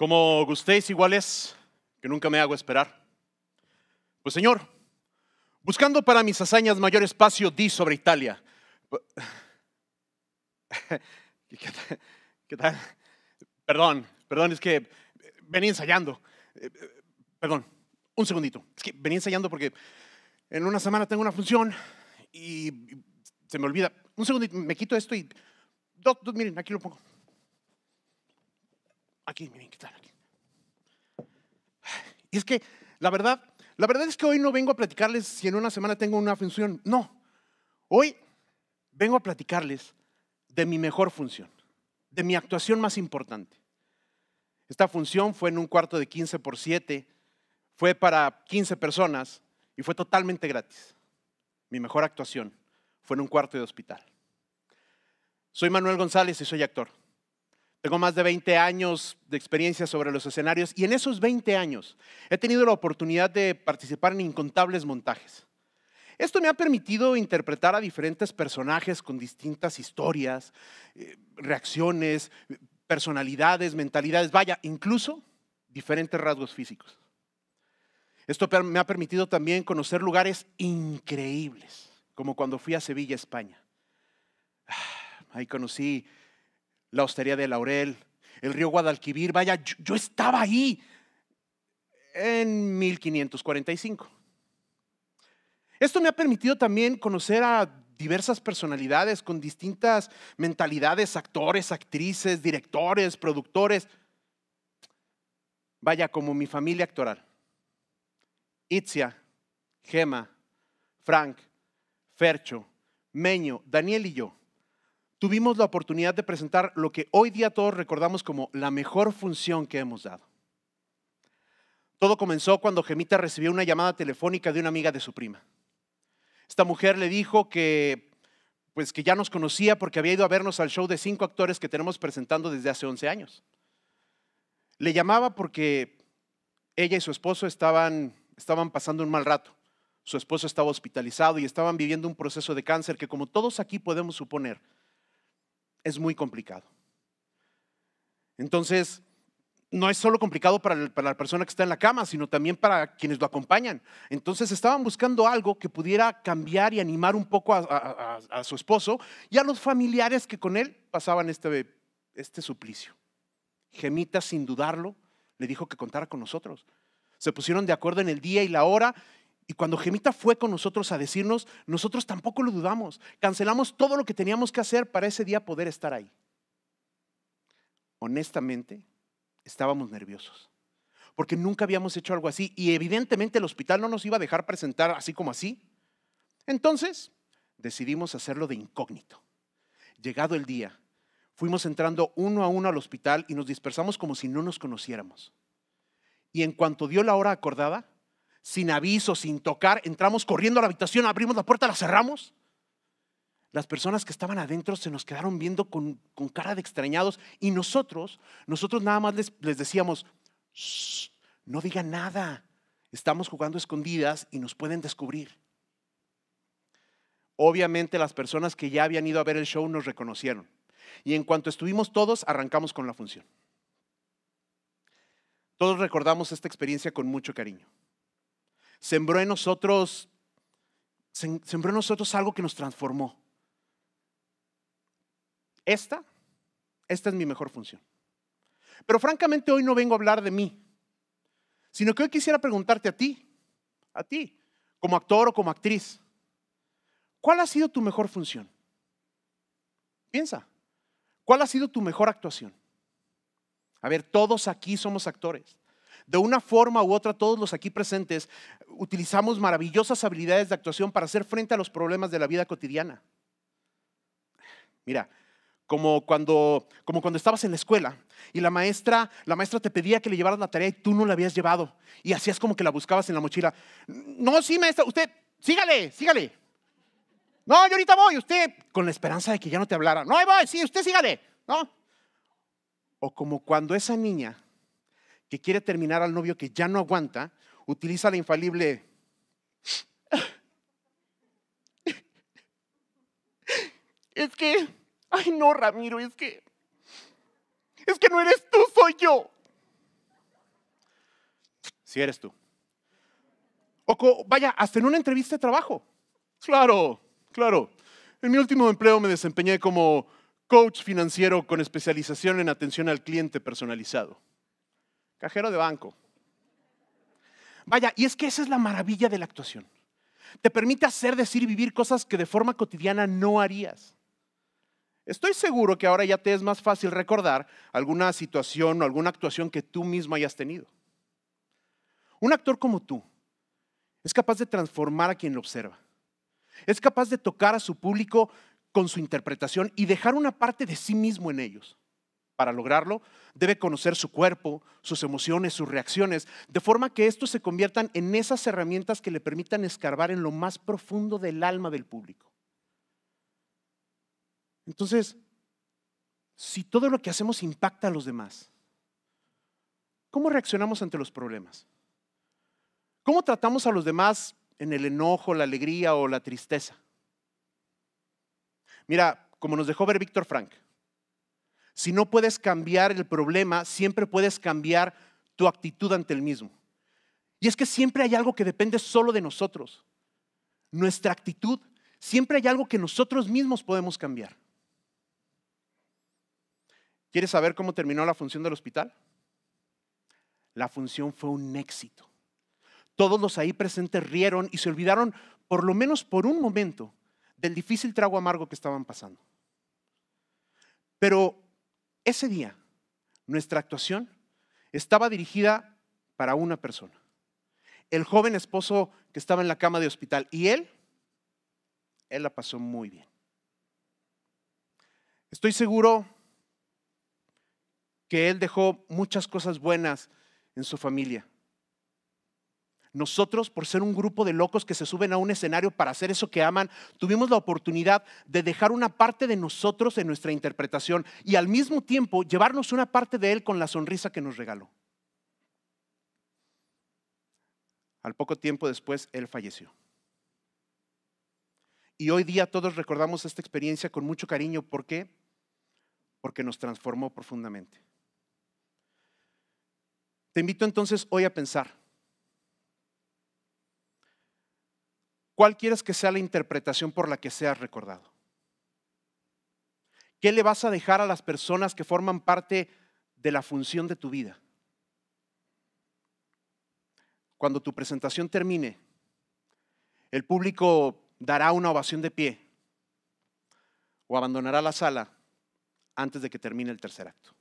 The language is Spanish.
Como gustéis iguales, que nunca me hago esperar. Pues Señor, buscando para mis hazañas mayor espacio, di sobre Italia. ¿Qué tal? Perdón, perdón, es que venía ensayando. Perdón, un segundito. Es que venía ensayando porque en una semana tengo una función y se me olvida. Un segundito, me quito esto y... doc, miren, aquí lo pongo. Aquí, Y es que, la verdad, la verdad es que hoy no vengo a platicarles si en una semana tengo una función. No. Hoy vengo a platicarles de mi mejor función, de mi actuación más importante. Esta función fue en un cuarto de 15 por 7, fue para 15 personas y fue totalmente gratis. Mi mejor actuación fue en un cuarto de hospital. Soy Manuel González y soy actor. Tengo más de 20 años de experiencia sobre los escenarios y en esos 20 años he tenido la oportunidad de participar en incontables montajes. Esto me ha permitido interpretar a diferentes personajes con distintas historias, eh, reacciones, personalidades, mentalidades, vaya, incluso diferentes rasgos físicos. Esto me ha permitido también conocer lugares increíbles, como cuando fui a Sevilla, España. Ah, ahí conocí la hostería de Laurel, el río Guadalquivir, vaya, yo, estaba ahí en 1545. Esto me ha permitido también conocer a diversas personalidades con distintas mentalidades, actores, actrices, directores, productores. Vaya, como mi familia actoral. Itzia, Gema, Frank, Fercho, Meño, Daniel y yo tuvimos la oportunidad de presentar lo que hoy día todos recordamos como la mejor función que hemos dado. Todo comenzó cuando Gemita recibió una llamada telefónica de una amiga de su prima. Esta mujer le dijo que pues que ya nos conocía porque había ido a vernos al show de cinco actores que tenemos presentando desde hace 11 años. Le llamaba porque ella y su esposo estaban, estaban pasando un mal rato. Su esposo estaba hospitalizado y estaban viviendo un proceso de cáncer que como todos aquí podemos suponer, es muy complicado. Entonces, no es solo complicado para, la persona que está en la cama, sino también para quienes lo acompañan. Entonces estaban buscando algo que pudiera cambiar y animar un poco a, su esposo y a los familiares que con él pasaban este, este suplicio. Gemita, sin dudarlo, le dijo que contara con nosotros. Se pusieron de acuerdo en el día y la hora y cuando Gemita fue con nosotros a decirnos, nosotros tampoco lo dudamos. Cancelamos todo lo que teníamos que hacer para ese día poder estar ahí. Honestamente, estábamos nerviosos. Porque nunca habíamos hecho algo así y evidentemente el hospital no nos iba a dejar presentar así como así. Entonces, decidimos hacerlo de incógnito. Llegado el día, fuimos entrando uno a uno al hospital y nos dispersamos como si no nos conociéramos. Y en cuanto dio la hora acordada, sin aviso, sin tocar, entramos corriendo a la habitación, abrimos la puerta, la cerramos. Las personas que estaban adentro se nos quedaron viendo con, cara de extrañados y nosotros, nosotros nada más les, decíamos, no digan nada, estamos jugando escondidas y nos pueden descubrir. Obviamente las personas que ya habían ido a ver el show nos reconocieron y en cuanto estuvimos todos arrancamos con la función. Todos recordamos esta experiencia con mucho cariño sembró en nosotros, sembró en nosotros algo que nos transformó. Esta, esta es mi mejor función. Pero francamente hoy no vengo a hablar de mí, sino que hoy quisiera preguntarte a ti, a ti, como actor o como actriz, ¿cuál ha sido tu mejor función? Piensa, ¿cuál ha sido tu mejor actuación? A ver, todos aquí somos actores. De una forma u otra, todos los aquí presentes utilizamos maravillosas habilidades de actuación para hacer frente a los problemas de la vida cotidiana. Mira, como cuando, como cuando estabas en la escuela y la maestra, la maestra te pedía que le llevaras la tarea y tú no la habías llevado y hacías como que la buscabas en la mochila. No, sí, maestra, usted, sígale, sígale. No, yo ahorita voy, usted, con la esperanza de que ya no te hablara. No, ahí voy, sí, usted sígale, ¿no? O como cuando esa niña que quiere terminar al novio que ya no aguanta, utiliza la infalible... Es que, ay no, Ramiro, es que, es que no eres tú, soy yo. Si sí eres tú. O vaya, hasta en una entrevista de trabajo. Claro, claro. En mi último empleo me desempeñé como coach financiero con especialización en atención al cliente personalizado. Cajero de banco. Vaya, y es que esa es la maravilla de la actuación. Te permite hacer, decir, vivir cosas que de forma cotidiana no harías. Estoy seguro que ahora ya te es más fácil recordar alguna situación o alguna actuación que tú mismo hayas tenido. Un actor como tú es capaz de transformar a quien lo observa. Es capaz de tocar a su público con su interpretación y dejar una parte de sí mismo en ellos para lograrlo, debe conocer su cuerpo, sus emociones, sus reacciones, de forma que estos se conviertan en esas herramientas que le permitan escarbar en lo más profundo del alma del público. Entonces, si todo lo que hacemos impacta a los demás, ¿cómo reaccionamos ante los problemas? ¿Cómo tratamos a los demás en el enojo, la alegría o la tristeza? Mira, como nos dejó ver Víctor Frank, si no puedes cambiar el problema, siempre puedes cambiar tu actitud ante el mismo. Y es que siempre hay algo que depende solo de nosotros. Nuestra actitud, siempre hay algo que nosotros mismos podemos cambiar. ¿Quieres saber cómo terminó la función del hospital? La función fue un éxito. Todos los ahí presentes rieron y se olvidaron, por lo menos por un momento, del difícil trago amargo que estaban pasando. Pero ese día, nuestra actuación estaba dirigida para una persona. El joven esposo que estaba en la cama de hospital. Y él, él la pasó muy bien. Estoy seguro que él dejó muchas cosas buenas en su familia. Nosotros, por ser un grupo de locos que se suben a un escenario para hacer eso que aman, tuvimos la oportunidad de dejar una parte de nosotros en nuestra interpretación y al mismo tiempo llevarnos una parte de él con la sonrisa que nos regaló. Al poco tiempo después, él falleció. Y hoy día todos recordamos esta experiencia con mucho cariño. ¿Por qué? Porque nos transformó profundamente. Te invito entonces hoy a pensar. ¿Cuál quieres que sea la interpretación por la que seas recordado? ¿Qué le vas a dejar a las personas que forman parte de la función de tu vida? Cuando tu presentación termine, el público dará una ovación de pie o abandonará la sala antes de que termine el tercer acto.